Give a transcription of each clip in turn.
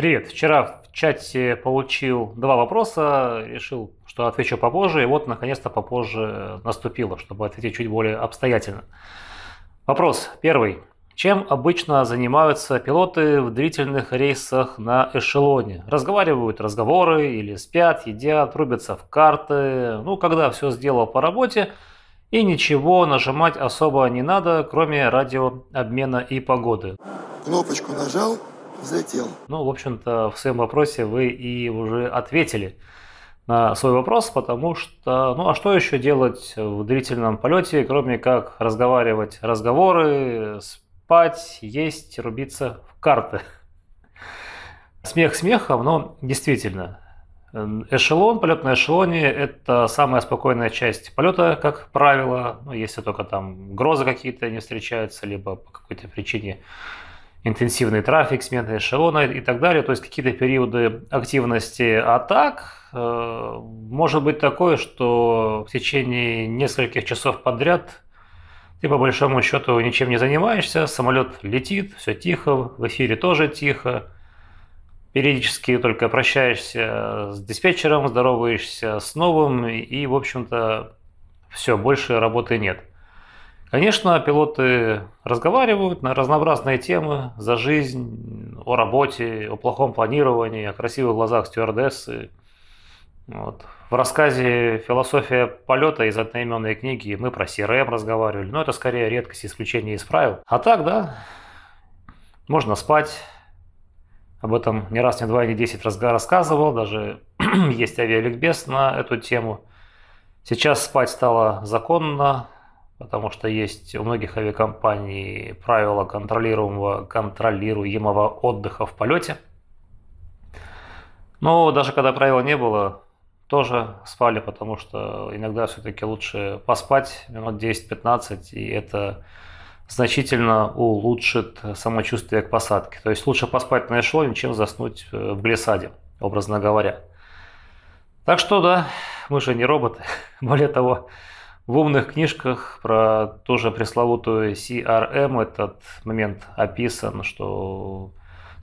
Привет. Вчера в чате получил два вопроса, решил, что отвечу попозже, и вот наконец-то попозже наступило, чтобы ответить чуть более обстоятельно. Вопрос первый. Чем обычно занимаются пилоты в длительных рейсах на эшелоне? Разговаривают разговоры или спят, едят, рубятся в карты. Ну, когда все сделал по работе, и ничего нажимать особо не надо, кроме радиообмена и погоды. Кнопочку нажал, взлетел. Ну, в общем-то, в своем вопросе вы и уже ответили на свой вопрос, потому что, ну а что еще делать в длительном полете, кроме как разговаривать разговоры, спать, есть, рубиться в карты. Смех смехом, но действительно, Эшелон, полет на эшелоне – это самая спокойная часть полета, как правило, ну, если только там грозы какие-то не встречаются, либо по какой-то причине интенсивный трафик, смена эшелона и так далее, то есть какие-то периоды активности а так э, Может быть такое, что в течение нескольких часов подряд ты по большому счету ничем не занимаешься, самолет летит, все тихо, в эфире тоже тихо. Периодически только прощаешься с диспетчером, здороваешься с новым и, в общем-то, все, больше работы нет. Конечно, пилоты разговаривают на разнообразные темы за жизнь, о работе, о плохом планировании, о красивых глазах стюардессы. Вот. В рассказе «Философия полета» из одноименной книги мы про CRM эм разговаривали, но это скорее редкость, исключение из правил. А так, да, можно спать. Об этом не раз, не два, не десять раз рассказывал, даже есть авиаликбез на эту тему. Сейчас спать стало законно, потому что есть у многих авиакомпаний правила контролируемого, контролируемого отдыха в полете. Но даже когда правила не было, тоже спали, потому что иногда все-таки лучше поспать минут 10-15, и это значительно улучшит самочувствие к посадке. То есть лучше поспать на эшелоне, чем заснуть э, в глиссаде, образно говоря. Так что да, мы же не роботы. Более того, в умных книжках про тоже пресловутую CRM этот момент описан, что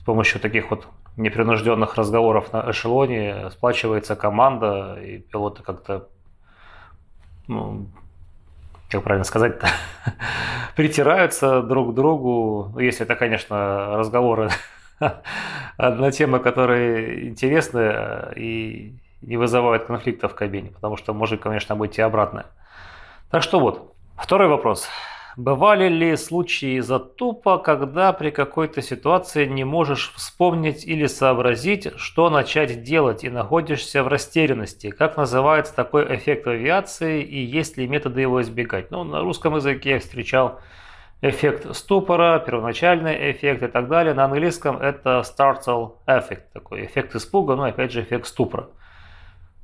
с помощью таких вот непринужденных разговоров на эшелоне сплачивается команда, и пилоты как-то, ну, как правильно сказать-то, притираются друг к другу. Если это, конечно, разговоры на темы, которые интересны э, и не вызывают конфликта в кабине, потому что может, конечно, быть и обратное. Так что вот, второй вопрос. Бывали ли случаи затупа, когда при какой-то ситуации не можешь вспомнить или сообразить, что начать делать и находишься в растерянности? Как называется такой эффект авиации и есть ли методы его избегать? Ну, на русском языке я встречал эффект ступора, первоначальный эффект и так далее. На английском это startle effect, такой эффект испуга, но ну опять же эффект ступора.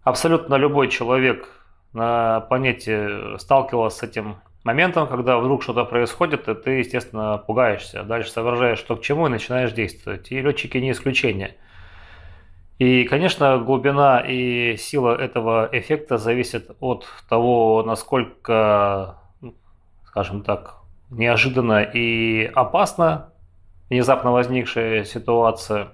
Абсолютно любой человек на планете э, сталкивалась с этим моментом, когда вдруг что-то происходит, и ты, естественно, пугаешься. Дальше соображаешь, что к чему, и начинаешь действовать. И летчики не исключение. И, конечно, глубина и сила этого эффекта зависит от того, насколько, ну, скажем так, неожиданно и опасно внезапно возникшая ситуация.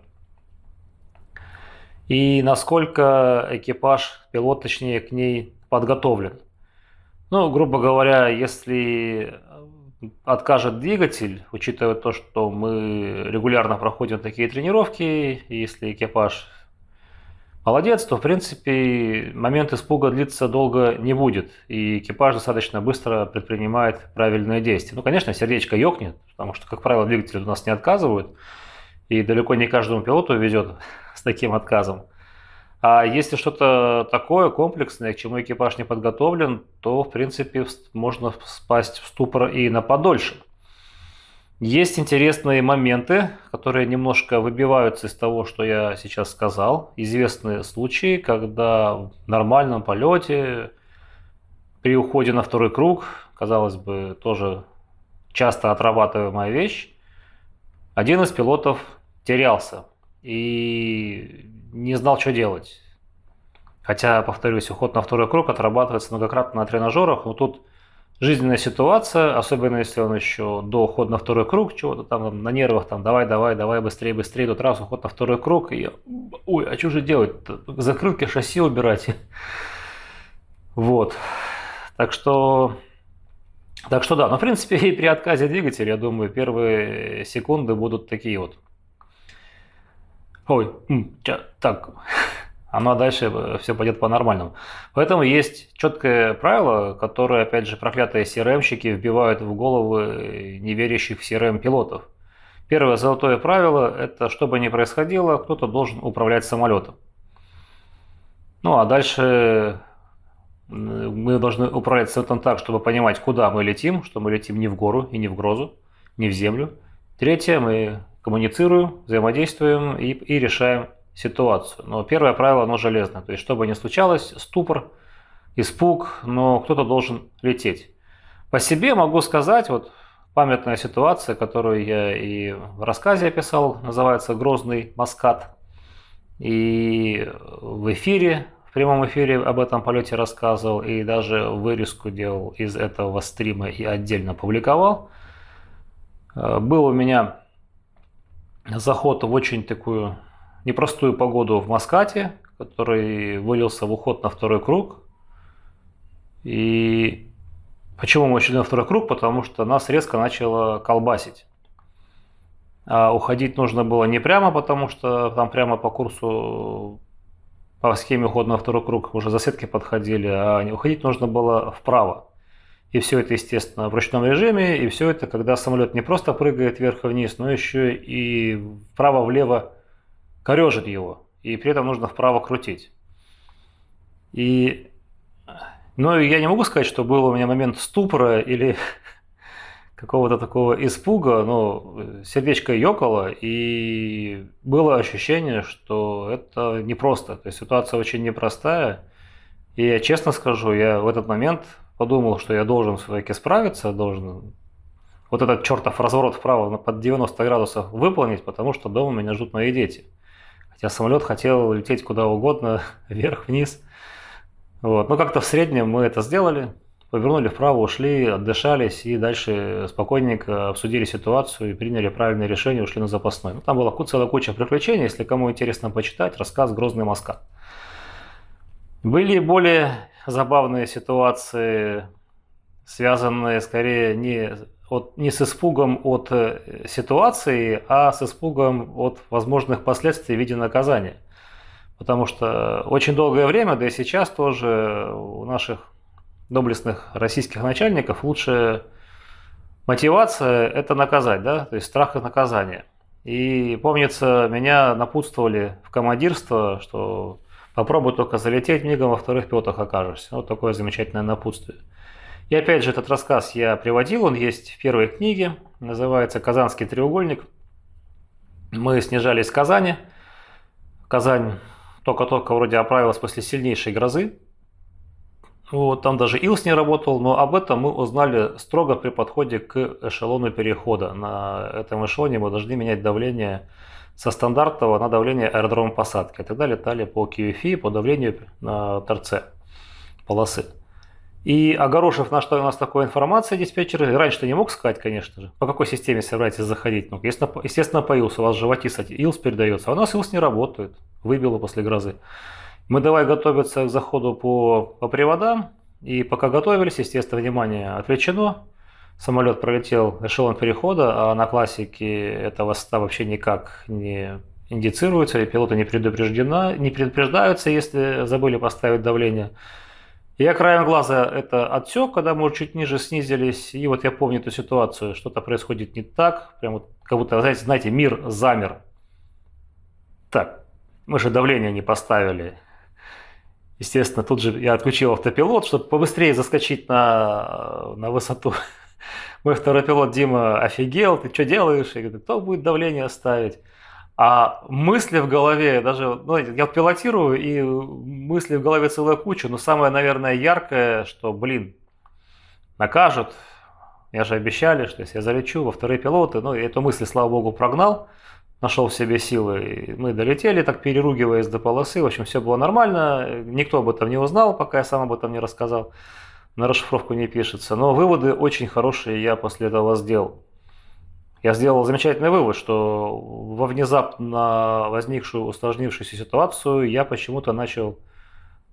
И насколько экипаж, пилот, точнее, к ней подготовлен. Ну, грубо говоря, если откажет двигатель, учитывая то, что мы регулярно проходим такие тренировки, если экипаж молодец, то в принципе момент испуга длиться долго не будет, и экипаж достаточно быстро предпринимает правильные действия. Ну, конечно, сердечко ёкнет, потому что, как правило, двигатели у нас не отказывают, и далеко не каждому пилоту везет с таким отказом. А если что-то такое комплексное, к чему экипаж не подготовлен, то, в принципе, можно спасть в ступор и на подольше. Есть интересные моменты, которые немножко выбиваются из того, что я сейчас сказал. Известны случаи, когда в нормальном полете при уходе на второй круг, казалось бы, тоже часто отрабатываемая вещь, один из пилотов терялся. И не знал, что делать. Хотя, повторюсь, уход на второй круг отрабатывается многократно на тренажерах, но тут жизненная ситуация, особенно если он еще до ухода на второй круг, чего-то там на нервах, там давай, давай, давай, быстрее, быстрее, тут раз уход на второй круг, и ой, а что же делать? -то? Закрытки шасси убирать. Вот. Так что так что да, но в принципе и при отказе двигателя, я думаю, первые секунды будут такие вот ой, так, оно дальше э, все пойдет по-нормальному. Поэтому есть четкое правило, которое, опять же, проклятые CRM-щики вбивают в головы э, неверящих в CRM эм пилотов. Первое золотое правило – это, что бы ни происходило, кто-то должен управлять самолетом. Ну а дальше мы должны управлять самолетом так, чтобы понимать, куда мы летим, что мы летим не в гору и не в грозу, не в землю. Третье, мы Коммуницируем, взаимодействуем и, и решаем ситуацию. Но первое правило, оно железное. То есть, что бы ни случалось, ступор, испуг, но кто-то должен лететь. По себе могу сказать, вот памятная ситуация, которую я и в рассказе описал, называется «Грозный маскат». И в эфире, в прямом эфире об этом полете рассказывал, и даже вырезку делал из этого стрима и отдельно публиковал. Э, был у меня заход в очень такую непростую погоду в Маскате, который вылился в уход на второй круг. И почему мы ушли на второй круг? Потому что нас резко начало колбасить. А уходить нужно было не прямо, потому что там прямо по курсу, по схеме ухода на второй круг уже заседки подходили, а уходить нужно было вправо. И все это, естественно, в ручном режиме, и все это, когда самолет не просто прыгает вверх и вниз, но еще и вправо-влево корежит его, и при этом нужно вправо крутить. И... Но я не могу сказать, что был у меня момент ступора или какого-то такого испуга, но сердечко ёкало, и было ощущение, что это непросто. То есть ситуация очень непростая. И я честно скажу, я в этот момент подумал, что я должен все-таки справиться, должен вот этот чертов разворот вправо под 90 градусов выполнить, потому что дома меня ждут мои дети. Хотя самолет хотел лететь куда угодно, вверх, вниз. Вот. Но как-то в среднем мы это сделали, повернули вправо, ушли, отдышались и дальше спокойненько обсудили ситуацию и приняли правильное решение, ушли на запасной. Ну, там была целая куча приключений, если кому интересно почитать, рассказ «Грозный Москва». Были более забавные ситуации, связанные скорее не, от, не с испугом от э, ситуации, а с испугом от возможных последствий в виде наказания. Потому что очень долгое время, да и сейчас тоже у наших доблестных российских начальников лучшая мотивация – это наказать, да, то есть страх от наказания. И помнится, меня напутствовали в командирство, что Попробуй только залететь мигом во вторых пилотах окажешься. Вот такое замечательное напутствие. И опять же, этот рассказ я приводил, он есть в первой книге, называется «Казанский треугольник». Мы снижались с Казани. Казань только-только вроде оправилась после сильнейшей грозы. Вот, там даже ИЛС не работал, но об этом мы узнали строго при подходе к эшелону перехода. На этом эшелоне мы должны менять давление со стандартного на давление аэродрома посадки. А тогда летали по QFI, e, по давлению на торце полосы. И огорошив на что у нас такой информация диспетчеры, раньше-то не мог сказать, конечно же, по какой системе собираетесь заходить. Ну, естественно, по ИЛС, у вас животисать ИЛС передается, а у нас ИЛС не работает, выбило после грозы. Мы давай готовиться к заходу по, по приводам, и пока готовились, естественно, внимание отвлечено, самолет пролетел эшелон перехода, а на классике эта высота вообще никак не индицируется, и пилоты не, предупреждена, не предупреждаются, если забыли поставить давление. Я краем глаза это отсек, когда мы чуть ниже снизились, и вот я помню эту ситуацию, что-то происходит не так, прям вот как будто, знаете, знаете, мир замер. Так, мы же давление не поставили. Естественно, тут же я отключил автопилот, чтобы побыстрее заскочить на, на высоту. Мой второй пилот Дима офигел, ты что делаешь? Я говорю, кто будет давление ставить? А мысли в голове, даже, ну, я пилотирую, и мысли в голове целая куча, но самое, наверное, яркое, что, блин, накажут, меня же обещали, что если я залечу во вторые пилоты, ну, эту мысль, слава богу, прогнал, нашел в себе силы. И мы долетели, так переругиваясь до полосы. В общем, все было нормально. Никто об этом не узнал, пока я сам об этом не рассказал на расшифровку не пишется. Но выводы очень хорошие я после этого сделал. Я сделал замечательный вывод, что во внезапно возникшую усложнившуюся ситуацию я почему-то начал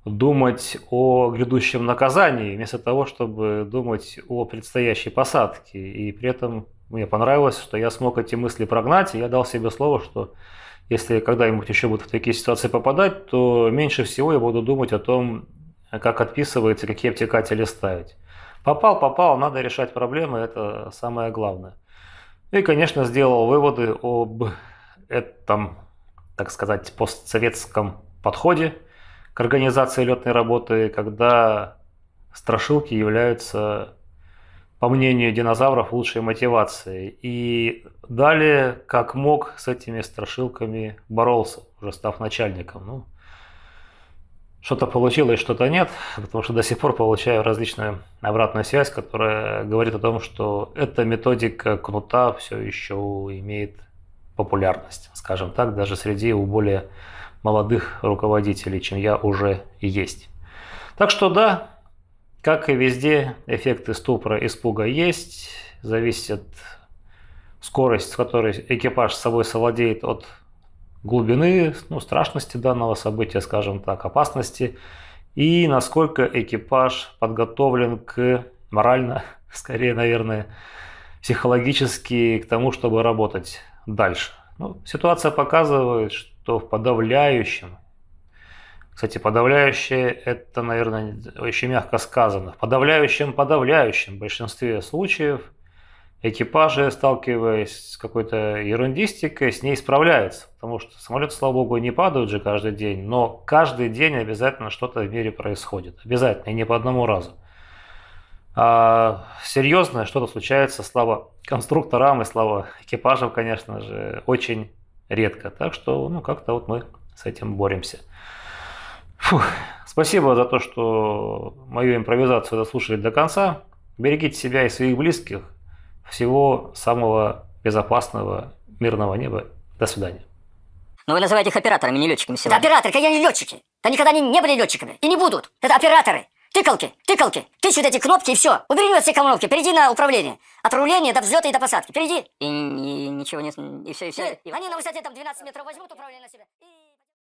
думать о грядущем наказании, вместо того, чтобы думать о предстоящей посадке. И при этом мне понравилось, что я смог эти мысли прогнать, и я дал себе слово, что если когда-нибудь еще будут в такие ситуации попадать, то меньше всего я буду думать о том, как отписывается, какие обтекатели ставить. Попал, попал, надо решать проблемы, это самое главное. И, конечно, сделал выводы об этом, так сказать, постсоветском подходе к организации летной работы, когда страшилки являются, по мнению динозавров, лучшей мотивацией. И далее, как мог, с этими страшилками боролся, уже став начальником. Ну, что-то получилось, что-то нет, потому что до сих пор получаю различную обратную связь, которая говорит о том, что эта методика кнута все еще имеет популярность, скажем так, даже среди у более молодых руководителей, чем я уже есть. Так что да, как и везде, эффекты ступора, испуга есть, зависит скорость, с которой экипаж с собой совладеет от глубины, ну, страшности данного события, скажем так, опасности, и насколько экипаж подготовлен к морально, скорее, наверное, психологически к тому, чтобы работать дальше. Ну, ситуация показывает, что в подавляющем, кстати, подавляющее это, наверное, очень мягко сказано, в подавляющем подавляющем большинстве случаев – экипажи, сталкиваясь с какой-то ерундистикой, с ней справляются. Потому что самолеты, слава богу, не падают же каждый день, но каждый день обязательно что-то в мире происходит. Обязательно, и не по одному разу. А серьезно что-то случается, слава конструкторам и слава экипажам, конечно же, очень редко. Так что, ну, как-то вот мы с этим боремся. Фух. Спасибо за то, что мою импровизацию дослушали до конца. Берегите себя и своих близких. Всего самого безопасного, мирного неба. До свидания. Но ну, вы называете их операторами, не летчиками сегодня. Да операторы, а я не летчики. Да никогда они не были летчиками. И не будут. Это операторы. Тыкалки, тыкалки, тычут эти кнопки и все. Убери все кнопки, перейди на управление. От руления до взлета и до посадки. Перейди. И, и ничего нет, И все, и все. и они на высоте там 12 метров возьмут управление на себя. И...